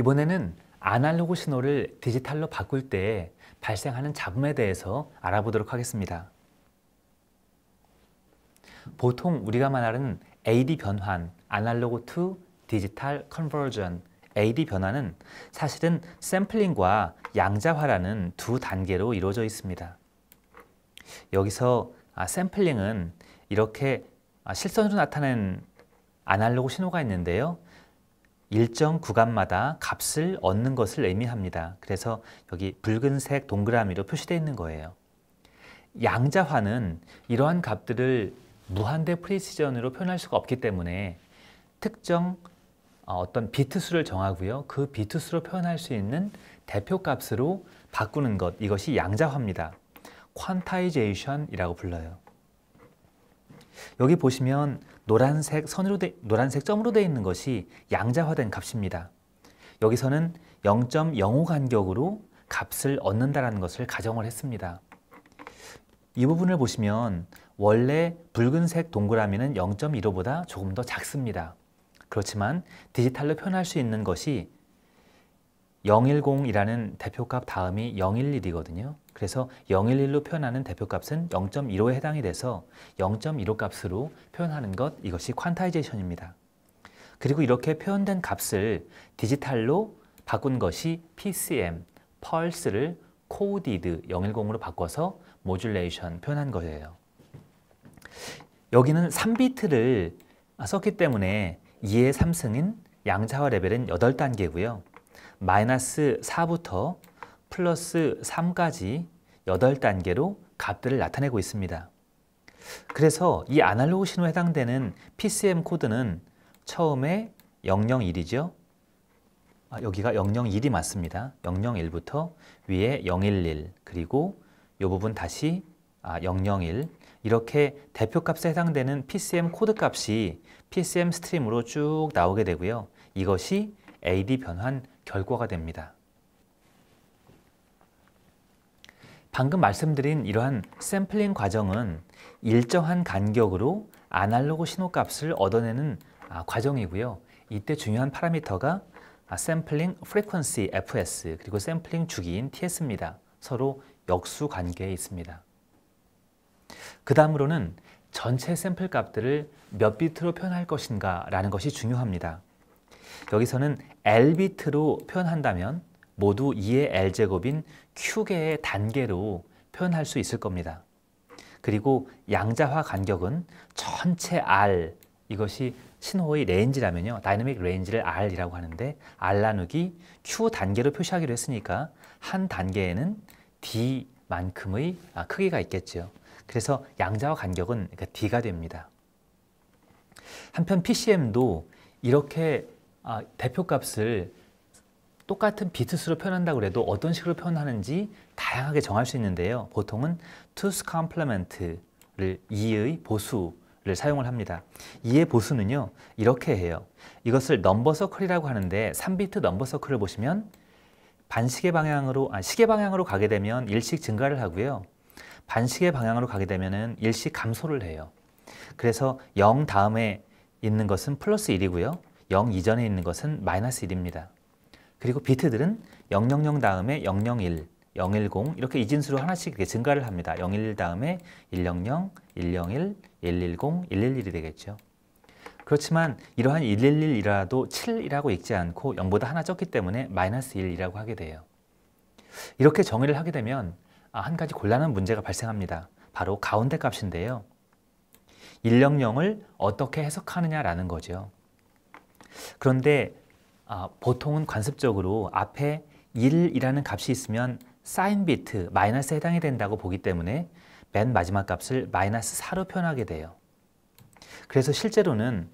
이번에는 아날로그 신호를 디지털로 바꿀 때 발생하는 잡음에 대해서 알아보도록 하겠습니다. 보통 우리가 말하는 AD 변환, 아날로그 t 디지털 컨버전, AD 변화는 사실은 샘플링과 양자화라는 두 단계로 이루어져 있습니다. 여기서 아, 샘플링은 이렇게 아, 실선으로 나타낸 아날로그 신호가 있는데요. 일정 구간마다 값을 얻는 것을 의미합니다. 그래서 여기 붉은색 동그라미로 표시되어 있는 거예요. 양자화는 이러한 값들을 무한대 프리시전으로 표현할 수가 없기 때문에 특정 어, 어떤 비트 수를 정하고요. 그 비트 수로 표현할 수 있는 대표 값으로 바꾸는 것, 이것이 양자화입니다. 퀀타이제이션이라고 불러요. 여기 보시면 노란색 선으로 되, 노란색 점으로 되어 있는 것이 양자화된 값입니다. 여기서는 0.05 간격으로 값을 얻는다라는 것을 가정을 했습니다. 이 부분을 보시면 원래 붉은색 동그라미는 0.15보다 조금 더 작습니다. 그렇지만 디지털로 표현할 수 있는 것이 010이라는 대표값 다음이 011이거든요. 그래서 011로 표현하는 대표값은 0.15에 해당이 돼서 0.15 값으로 표현하는 것 이것이 퀀타이제이션입니다. 그리고 이렇게 표현된 값을 디지털로 바꾼 것이 PCM, 펄스를 c 코디드 010으로 바꿔서 Modulation 표현한 거예요. 여기는 3비트를 썼기 때문에 2의 3승인 양자화 레벨은 8단계고요. 마이너스 4부터 플러스 3까지 8단계로 값들을 나타내고 있습니다. 그래서 이 아날로그 신호에 해당되는 PCM 코드는 처음에 001이죠. 아, 여기가 001이 맞습니다. 001부터 위에 011 그리고 이 부분 다시 아, 001 이렇게 대표값에 해당되는 PCM 코드 값이 PCM 스트림으로 쭉 나오게 되고요. 이것이 AD 변환 결과가 됩니다. 방금 말씀드린 이러한 샘플링 과정은 일정한 간격으로 아날로그 신호값을 얻어내는 아, 과정이고요. 이때 중요한 파라미터가 아, 샘플링 프리퀀시 FS 그리고 샘플링 주기인 TS입니다. 서로 역수 관계에 있습니다. 그 다음으로는 전체 샘플 값들을 몇 비트로 표현할 것인가 라는 것이 중요합니다. 여기서는 L비트로 표현한다면 모두 2의 L제곱인 Q개의 단계로 표현할 수 있을 겁니다. 그리고 양자화 간격은 전체 R, 이것이 신호의 레인지라면요. 다이내믹 레인지를 R이라고 하는데 R 나누기 Q 단계로 표시하기로 했으니까 한 단계에는 D만큼의 아, 크기가 있겠죠. 그래서 양자와 간격은 그러니까 D가 됩니다. 한편 PCM도 이렇게 아, 대표값을 똑같은 비트수로 표현한다고 해도 어떤 식으로 표현하는지 다양하게 정할 수 있는데요. 보통은 tooth p l 컴 m 레멘 t 를 2의 보수를 사용을 합니다. 2의 보수는요. 이렇게 해요. 이것을 넘버 서클이라고 하는데 3비트 넘버 서클을 보시면 반시계 방향으로 아 시계 방향으로 가게 되면 일씩 증가를 하고요. 반시계 방향으로 가게 되면은 일씩 감소를 해요. 그래서 0 다음에 있는 것은 플러스 1이고요. 0 이전에 있는 것은 마이너스 1입니다. 그리고 비트들은 000 다음에 001, 010 이렇게 이진수로 하나씩 증가를 합니다. 011 다음에 100, 101, 110, 111이 되겠죠. 그렇지만 이러한 111이라도 7이라고 읽지 않고 0보다 하나 적기 때문에 마이너스 1이라고 하게 돼요. 이렇게 정의를 하게 되면 아, 한 가지 곤란한 문제가 발생합니다. 바로 가운데 값인데요. 100을 어떻게 해석하느냐라는 거죠. 그런데 아, 보통은 관습적으로 앞에 1이라는 값이 있으면 사인 비트, 마이너스에 해당이 된다고 보기 때문에 맨 마지막 값을 마이너스 4로 표현하게 돼요. 그래서 실제로는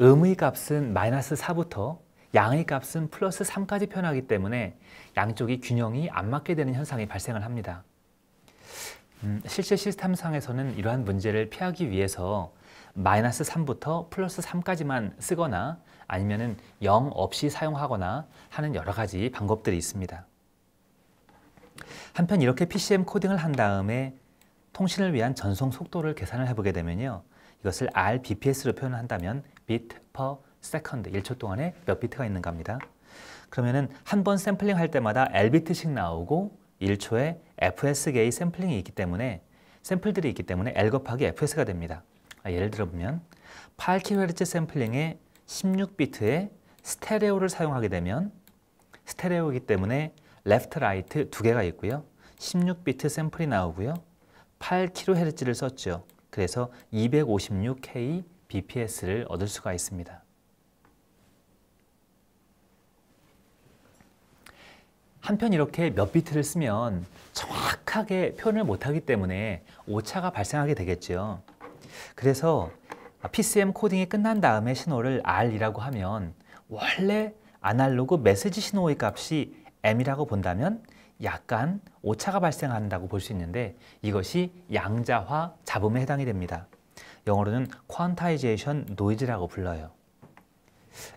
음의 값은 마이너스 4부터 양의 값은 플러스 3까지 표현하기 때문에 양쪽이 균형이 안 맞게 되는 현상이 발생을 합니다. 음, 실제 시스템상에서는 이러한 문제를 피하기 위해서 마이너스 3부터 플러스 3까지만 쓰거나 아니면은 영 없이 사용하거나 하는 여러 가지 방법들이 있습니다. 한편 이렇게 PCM 코딩을 한 다음에 통신을 위한 전송 속도를 계산을 해보게 되면요. 이것을 RBPS로 표현한다면 bit per second, 1초 동안에 몇 비트가 있는 겁니다. 그러면은 한 번 샘플링 할 때마다 L비트씩 나오고 1초에 FS 개의 샘플링이 있기 때문에 샘플들이 있기 때문에 L 곱하기 FS가 됩니다. 아, 예를 들어보면 8kHz 샘플링에 16비트의 스테레오를 사용하게 되면 스테레오이기 때문에 레프트 라이트 두 개가 있고요. 16비트 샘플이 나오고요. 8kHz를 썼죠. 그래서 256K bps를 얻을 수가 있습니다. 한편 이렇게 몇 비트를 쓰면 정확하게 표현을 못하기 때문에 오차가 발생하게 되겠죠. 그래서 아, PCM 코딩이 끝난 다음에 신호를 R이라고 하면 원래 아날로그 메시지 신호의 값이 M이라고 본다면 약간 오차가 발생한다고 볼 수 있는데 이것이 양자화 잡음에 해당이 됩니다. 영어로는 Quantization n o i s e 라고 불러요.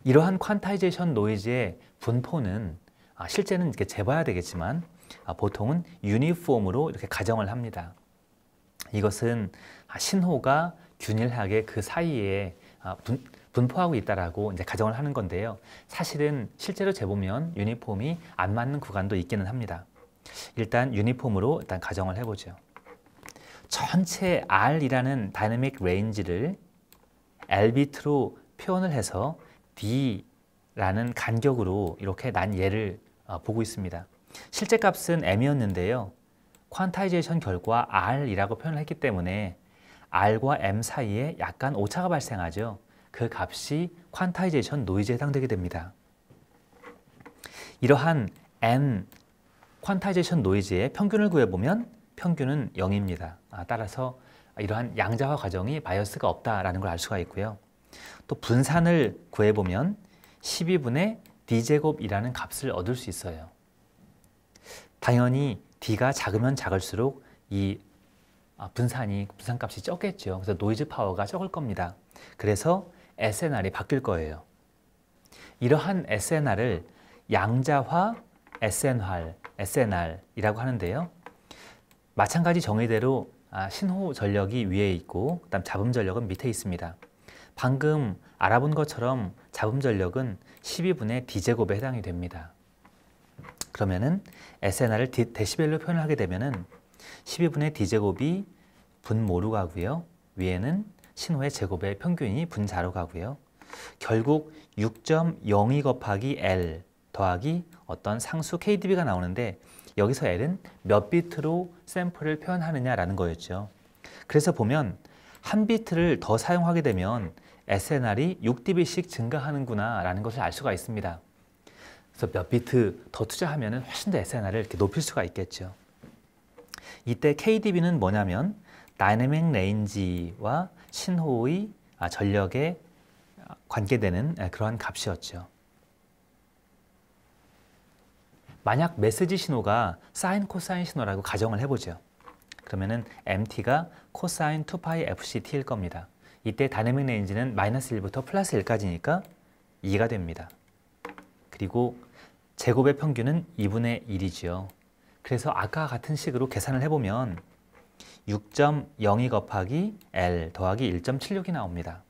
이러한 Quantization n o i s e 의 분포는 아, 실제는 이렇게 재봐야 되겠지만 아, 보통은 유니폼으로 이렇게 가정을 합니다. 이것은 신호가 균일하게 그 사이에 아, 분, 분포하고 있다라고 이제 가정을 하는 건데요. 사실은 실제로 재보면 유니폼이 안 맞는 구간도 있기는 합니다. 일단 유니폼으로 일단 가정을 해보죠. 전체 R이라는 다이내믹 레인지를 L비트로 표현을 해서 D라는 간격으로 이렇게 난 예를 어, 보고 있습니다. 실제 값은 M이었는데요. 퀀타이제이션 결과 R이라고 표현을 했기 때문에 R과 M 사이에 약간 오차가 발생하죠. 그 값이 퀀타이제이션 노이즈에 해당되게 됩니다. 이러한 N 퀀타이제이션 노이즈의 평균을 구해보면 평균은 0입니다. 아, 따라서 이러한 양자화 과정이 바이어스가 없다라걸알 수가 있고요. 또 분산을 구해보면 12분의 d제곱이라는 값을 얻을 수 있어요. 당연히 d가 작으면 작을수록 이 아, 분산이 분산값이 적겠죠. 그래서 노이즈 파워가 적을 겁니다. 그래서 SNR이 바뀔 거예요. 이러한 SNR을 양자화 SNR, SNR이라고 하는데요. 마찬가지 정의대로 아, 신호 전력이 위에 있고 그다음 잡음 전력은 밑에 있습니다. 방금 알아본 것처럼 잡음 전력은 12분의 d제곱에 해당이 됩니다. 그러면은 SNR을 데시벨로 표현하게 되면은 12분의 d제곱이 분모로 가고요. 위에는 신호의 제곱의 평균이 분자로 가고요. 결국 6.02 곱하기 L 더하기 어떤 상수 KDB가 나오는데 여기서 L은 몇 비트로 샘플을 표현하느냐라는 거였죠. 그래서 보면 한 비트를 더 사용하게 되면 SNR이 6dB씩 증가하는구나 라는 것을 알 수가 있습니다. 그래서 몇 비트 더 투자하면 훨씬 더 SNR을 이렇게 높일 수가 있겠죠. 이때 KDB는 뭐냐면 다이내믹 레인지와 신호의 아, 전력에 관계되는 예, 그러한 값이었죠. 만약 메시지 신호가 사인 코사인 신호라고 가정을 해보죠. 그러면 MT가 코사인 2파이 FCT일 겁니다. 이때 다이내믹 레인지는 마이너스 1부터 플러스 1까지니까 2가 됩니다. 그리고 제곱의 평균은 2분의 1이지 그래서 아까 같은 식으로 계산을 해보면 6.02 곱하기 L 더하기 1.76이 나옵니다.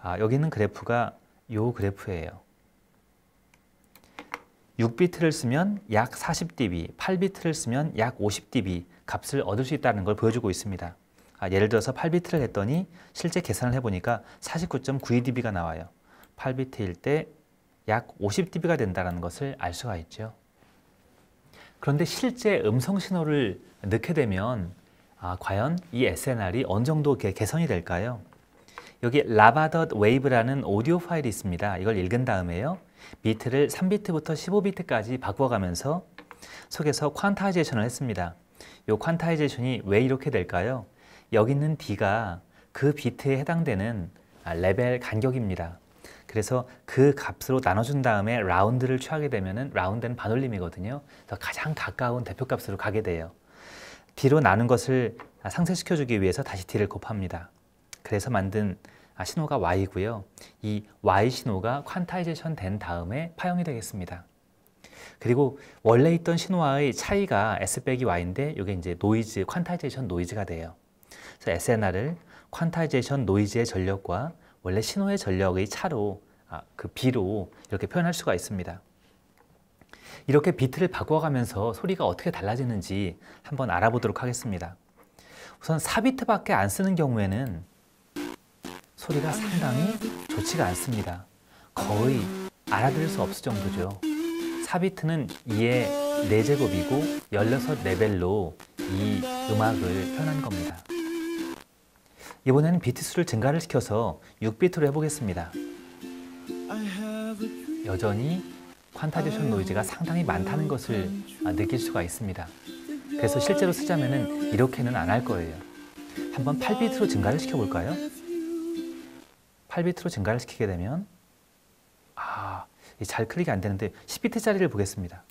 아, 여기 있는 그래프가 요 그래프예요. 6비트를 쓰면 약 40dB, 8비트를 쓰면 약 50dB 값을 얻을 수 있다는 걸 보여주고 있습니다. 아, 예를 들어서 8비트를 했더니 실제 계산을 해보니까 49.92dB가 나와요. 8비트일 때 약 50dB가 된다는 것을 알 수가 있죠. 그런데 실제 음성 신호를 넣게 되면 아, 과연 이 SNR이 어느 정도 개선이 될까요? 여기 라바덧 웨이브라는 오디오 파일이 있습니다. 이걸 읽은 다음에요. 비트를 3비트부터 15비트까지 바꿔가면서 속에서 퀀타이제이션을 했습니다. 이 퀀타이제이션이 왜 이렇게 될까요? 여기 있는 D가 그 비트에 해당되는 아, 레벨 간격입니다. 그래서 그 값으로 나눠준 다음에 라운드를 취하게 되면 라운드는 반올림이거든요. 그래서 가장 가까운 대표값으로 가게 돼요. D로 나는 것을 상쇄시켜주기 위해서 다시 D를 곱합니다. 그래서 만든 아, 신호가 Y고요. 이 Y 신호가 퀀타이제이션 된 다음에 파형이 되겠습니다. 그리고 원래 있던 신호와의 차이가 S 빼기 Y인데 이게 이제 노이즈, 퀀타이제이션 노이즈가 돼요. 그래서 SNR을 퀀타이제이션 노이즈의 전력과 원래 신호의 전력의 차로 아, 그 B로 이렇게 표현할 수가 있습니다. 이렇게 비트를 바꿔가면서 소리가 어떻게 달라지는지 한번 알아보도록 하겠습니다. 우선 4비트밖에 안 쓰는 경우에는 소리가 상당히 좋지가 않습니다. 거의 알아들을 수 없을 정도죠. 4비트는 2의 4제곱이고 16레벨로 이 음악을 표현한 겁니다. 이번에는 비트 수를 증가를 시켜서 6비트로 해보겠습니다. 여전히 퀀타제션 아. 노이즈가 상당히 많다는 것을 아, 아, 느낄 수가 있습니다. 그렇죠. 그래서 실제로 네. 쓰자면 이렇게는 안 할 거예요. 한번 8비트로 증가를 시켜볼까요? 8비트로 증가를 시키게 되면 아, 잘 클릭이 안 되는데 10비트짜리를 보겠습니다.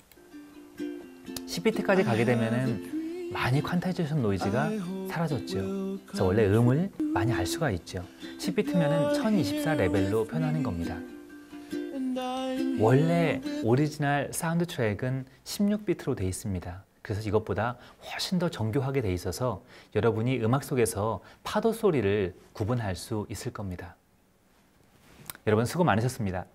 10비트까지 가게 되면 많이 퀀타이제이션 노이즈가 사라졌죠. 그래서 원래 음을 많이 알 수가 있죠. 10비트면 1024 레벨로 표현하는 겁니다. 원래 오리지널 사운드 트랙은 16비트로 되어 있습니다. 그래서 이것보다 훨씬 더 정교하게 되어 있어서 여러분이 음악 속에서 파도 소리를 구분할 수 있을 겁니다. 여러분 수고 많으셨습니다.